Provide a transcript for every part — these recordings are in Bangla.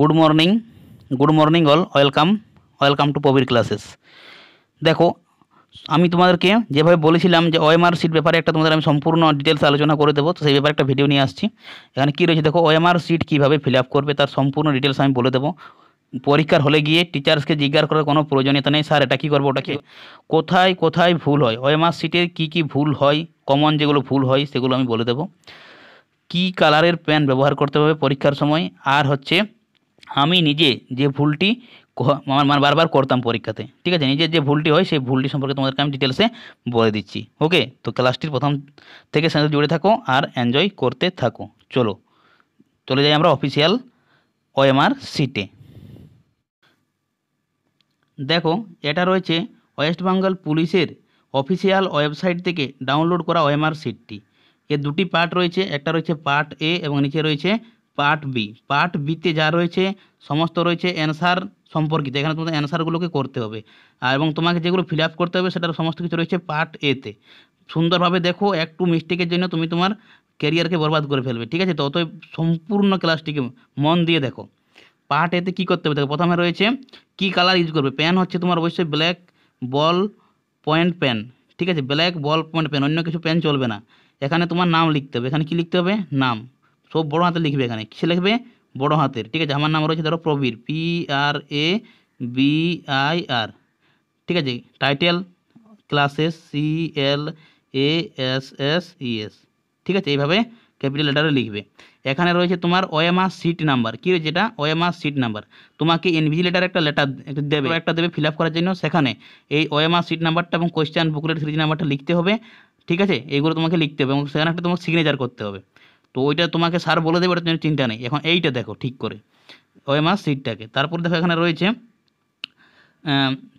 Good morning good morning all welcome welcome to Pabir classes দেখো আমি তোমাদেরকে যেভাবে বলেছিলাম যে ওএমআর সিট ব্যাপারে একটা তোমাদের আমি সম্পূর্ণ ডিটেলস আলোচনা করে দেবো তো সেই ব্যাপারে একটা ভিডিও নিয়ে আসছি এখানে কী রয়েছে দেখো ওএমআর সিট কীভাবে ফিল আপ করবে তার সম্পূর্ণ ডিটেলস আমি বলে দেবো পরীক্ষার হলে গিয়ে টিচার্সকে জিজ্ঞাসা করার কোনো প্রয়োজনীয়তা নেই স্যার এটা কী করবো ওটাকে কোথায় কোথায় ভুল হয় ওএমআর সিটের কী কী ভুল হয় কমন যেগুলো ভুল হয় সেগুলো আমি বলে দেবো কী কালারের পেন ব্যবহার করতে হবে পরীক্ষার সময় আর হচ্ছে আমি নিজে যে ভুলটি মানে বারবার করতাম পরীক্ষাতে ঠিক আছে নিজের যে ভুলটি হয় সেই ভুলটি সম্পর্কে তোমাদেরকে আমি ডিটেলসে বলে দিচ্ছি ওকে তো ক্লাসটির প্রথম থেকে সাথে জুড়ে থাকো আর এনজয় করতে থাকো চলো চলে যাই আমরা অফিসিয়াল ওএমআর সিটে দেখো এটা রয়েছে ওয়েস্ট বেঙ্গল পুলিশের অফিসিয়াল ওয়েবসাইট থেকে ডাউনলোড করা ওএমআর সিটটি এর দুটি পার্ট রয়েছে একটা রয়েছে পার্ট এ এবং নিচে রয়েছে পার্ট বি পার্ট বিতে যা রয়েছে সমস্ত রয়েছে অ্যান্সার সম্পর্কিত এখানে তোমাদের অ্যান্সারগুলোকে করতে হবে আর এবং তোমাকে যেগুলো ফিল আপ করতে হবে সেটার সমস্ত কিছু রয়েছে পার্ট এতে সুন্দরভাবে দেখো একটু মিস্টেকের জন্য তুমি তোমার কেরিয়ারকে বরবাদ করে ফেলবে ঠিক আছে তো সম্পূর্ণ ক্লাসটিকে মন দিয়ে দেখো পার্ট এতে কী করতে হবে দেখো প্রথমে রয়েছে কি কালার ইউজ করবে পেন হচ্ছে তোমার অবশ্যই ব্ল্যাক বল পয়েন্ট পেন ঠিক আছে ব্ল্যাক বল পয়েন্ট পেন অন্য কিছু পেন চলবে না এখানে তোমার নাম লিখতে হবে এখানে কি লিখতে হবে নাম সব বড় হাতে লিখবে এখানে কিসে লিখবে বড় হাতের ঠিক আছে আমার নাম রয়েছে ধরো Prabir P R A B I R ঠিক আছে title classes C L A S S E S ঠিক আছে এইভাবে ক্যাপিটাল লেটারে লিখবে এখানে রয়েছে তোমার ওএমআ সিট নাম্বার কী রয়েছে এটা আর সিট নাম্বার তোমাকে লেটার একটা লেটার দেবে একটা দেবে ফিল আপ করার জন্য সেখানে এই আর সিট নাম্বারটা এবং কোয়েশ্চেন বুকলেট সিরিজ নাম্বারটা লিখতে হবে ঠিক আছে এইগুলো তোমাকে লিখতে হবে এবং সেখানে একটা তোমার সিগনেচার করতে হবে তো ওইটা তোমাকে স্যার বলে দেবে ওটা তুমি চিন্তা নেই এখন এইটা দেখো ঠিক করে মাস সিটটাকে তারপর দেখো এখানে রয়েছে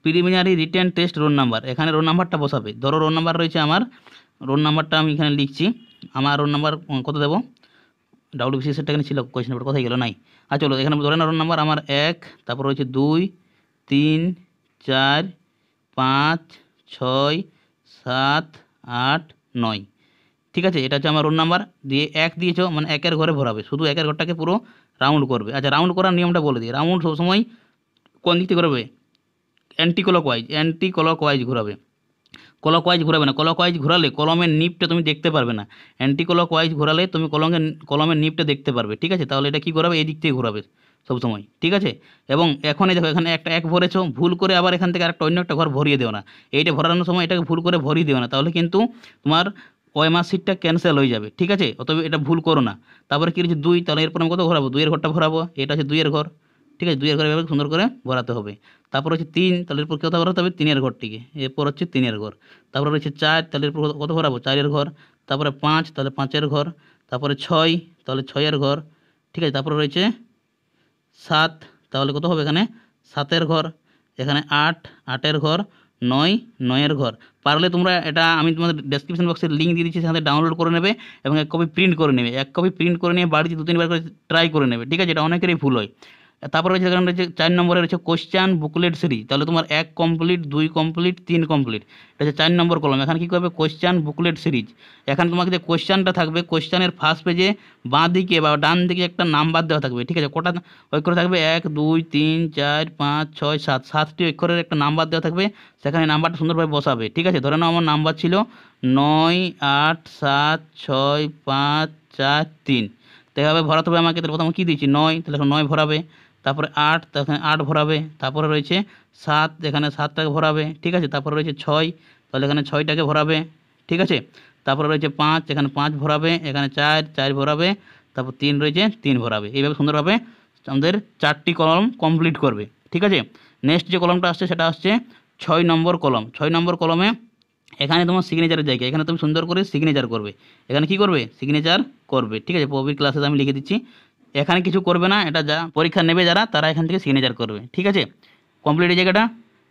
preliminary written test roll number এখানে রোল নাম্বারটা বসাবে ধরো রোল নাম্বার রয়েছে আমার রোল নাম্বারটা আমি এখানে লিখছি আমার রোল নাম্বার কত দেবো ডাব্লিউবিসি সেটটা এখানে ছিল কোয়েশ্চেন নাম্বার কোথায় গেলো নাই আর চলো এখানে ধরে না রোল নাম্বার আমার এক তারপর রয়েছে দুই তিন চার পাঁচ ছয় সাত আট নয় ঠিক আছে এটা হচ্ছে আমার রোল নাম্বার দিয়ে এক দিয়েছো মানে একের ঘরে ভরাবে শুধু একের ঘরটাকে পুরো রাউন্ড করবে আচ্ছা রাউন্ড করার নিয়মটা বলে দিই রাউন্ড সবসময় কোন দিক থেকে ঘোরাবে anti clockwise anti clockwise ঘোরাবে ক্লক ওয়াইজ ঘোরাবে না ক্লক ওয়াইজ ঘোরালে কলমের নিপটা তুমি দেখতে পারবে না অ্যান্টি ক্লক ওয়াইজ ঘোরালে তুমি কলমের কলমের নিপটা দেখতে পারবে ঠিক আছে তাহলে এটা কী ঘোরাবে এই দিক থেকে ঘোরাবে সবসময় ঠিক আছে এবং এখনই দেখো এখানে একটা এক ভরেছো ভুল করে আবার এখান থেকে আরেকটা অন্য একটা ঘর ভরিয়ে দেও না এইটা ভরানোর সময় এটাকে ভুল করে ভরিয়ে দেও না তাহলে কিন্তু তোমার মাস সিটটা ক্যান্সেল হয়ে যাবে ঠিক আছে অত এটা ভুল করো না তারপরে কী রয়েছে দুই তাহলে এরপর আমি কত ঘোরাবো দুইয়ের ঘরটা ভরাবো এটা হচ্ছে দুইয়ের ঘর ঠিক আছে দুইয়ের ঘরে এভাবে সুন্দর করে ভরাতে হবে তারপর হচ্ছে তিন তাহলে এরপর কত ভরাতে হবে তিনের ঘরটিকে এরপর হচ্ছে তিনের ঘর তারপরে রয়েছে চার তাহলে এরপর কত ঘোরাবো চারের ঘর তারপরে পাঁচ তাহলে পাঁচের ঘর তারপরে ছয় তাহলে ছয়ের ঘর ঠিক আছে তারপরে রয়েছে সাত তাহলে কত হবে এখানে সাতের ঘর এখানে আট আটের ঘর নয় নয়ের ঘর পারলে তোমরা এটা আমি তোমাদের ডেসক্রিপশন বক্সের লিঙ্ক দিয়ে দিচ্ছি সেখানে ডাউনলোড করে নেবে এবং এক কপি প্রিন্ট করে নেবে এক কপি প্রিন্ট করে নিয়ে বাড়িতে দু তিনবার করে ট্রাই করে নেবে ঠিক আছে এটা অনেকেরই ভুল হয় তারপর রয়েছে এখানে রয়েছে চার নম্বরে রয়েছে কোশ্চান বুকলেট সিরিজ তাহলে তোমার এক কমপ্লিট দুই কমপ্লিট তিন কমপ্লিট এটা হচ্ছে চার নম্বর কলম এখানে কী করবে কোশ্চান বুকলেট সিরিজ এখানে তোমাকে যে কোশ্চানটা থাকবে কোশ্চানের ফার্স্ট পেজে বাঁ দিকে বা ডান দিকে একটা নাম্বার দেওয়া থাকবে ঠিক আছে কটা অক্ষর থাকবে এক দুই তিন চার পাঁচ ছয় সাত সাতটি অক্ষরের একটা নাম্বার দেওয়া থাকবে সেখানে নাম্বারটা সুন্দরভাবে বসাবে ঠিক আছে ধরে নাও আমার নাম্বার ছিল নয় আট সাত ছয় পাঁচ চার তিন তো এভাবে ভরাতে হবে আমাকে তাহলে প্রথমে কী দিয়েছি নয় তাহলে এখন নয় ভরাবে তারপরে আট এখানে আট ভরাবে তারপরে রয়েছে সাত এখানে সাতটাকে ভরাবে ঠিক আছে তারপরে রয়েছে ছয় তাহলে এখানে ছয়টাকে ভরাবে ঠিক আছে তারপরে রয়েছে পাঁচ এখানে পাঁচ ভরাবে এখানে চার চার ভরাবে তারপর তিন রয়েছে তিন ভরাবে এইভাবে সুন্দরভাবে আমাদের চারটি কলম কমপ্লিট করবে ঠিক আছে নেক্সট যে কলমটা আসছে সেটা আসছে ছয় নম্বর কলম ছয় নম্বর কলমে এখানে তোমার সিগনেচারের জায়গা এখানে তুমি সুন্দর করে সিগনেচার করবে এখানে কি করবে সিগনেচার করবে ঠিক আছে পবির ক্লাসে আমি লিখে দিচ্ছি এখানে কিছু করবে না এটা যা পরীক্ষা নেবে যারা তারা এখান থেকে সিগনেচার করবে ঠিক আছে কমপ্লিট এই জায়গাটা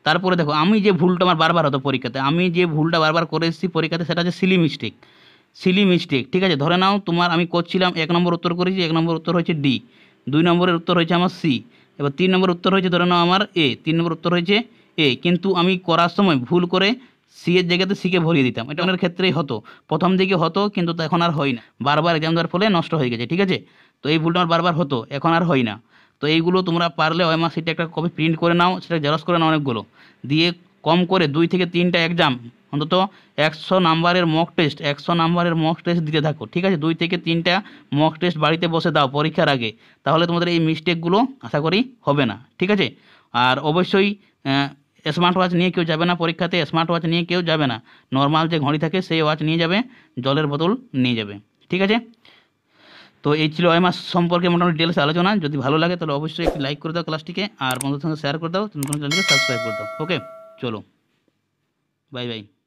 তারপরে দেখো আমি যে ভুলটা আমার বারবার হতো পরীক্ষাতে আমি যে ভুলটা বারবার করে এসেছি পরীক্ষাতে সেটা হচ্ছে সিলি মিস্টেক সিলি মিস্টেক ঠিক আছে ধরে নাও তোমার আমি করছিলাম এক নম্বর উত্তর করেছি এক নম্বর উত্তর হয়েছে ডি দুই নম্বরের উত্তর হয়েছে আমার সি এবার তিন নম্বর উত্তর হয়েছে ধরে নাও আমার এ তিন নম্বর উত্তর হয়েছে এ কিন্তু আমি করার সময় ভুল করে সি এর জায়গাতে সিকে ভরিয়ে দিতাম এটা অনেক হ্যাঁ। ক্ষেত্রেই হতো প্রথম দিকে হতো কিন্তু তো এখন আর হয় না বারবার এক্সাম দেওয়ার ফলে নষ্ট হয়ে গেছে ঠিক আছে তো এই ভুলটা আমার বারবার হতো এখন আর হয় না তো এইগুলো তোমরা পারলে ওই মাস সেটা একটা কপি প্রিন্ট করে নাও সেটা জেরক্স করে নাও অনেকগুলো দিয়ে কম করে দুই থেকে তিনটা এক্সাম অন্তত একশো নাম্বারের মক টেস্ট একশো নাম্বারের মক টেস্ট দিতে থাকো ঠিক আছে দুই থেকে তিনটা মক টেস্ট বাড়িতে বসে দাও পরীক্ষার আগে তাহলে তোমাদের এই মিস্টেকগুলো আশা করি হবে না ঠিক আছে আর অবশ্যই স্মার্ট ওয়াচ নিয়ে কেউ যাবে না পরীক্ষাতে স্মার্ট ওয়াচ নিয়ে কেউ যাবে না নর্মাল যে ঘড়ি থাকে সেই ওয়াচ নিয়ে যাবে জলের বোতল নিয়ে যাবে ঠিক আছে তো এই ছিল মাস সম্পর্কে মোটামুটি ডিটেলস আলোচনা যদি ভালো লাগে তাহলে অবশ্যই একটি লাইক করে দাও ক্লাসটিকে আর বন্ধুদের সঙ্গে শেয়ার করে দাও নতুন চ্যানেলকে সাবস্ক্রাইব করে দাও ওকে চলো বাই বাই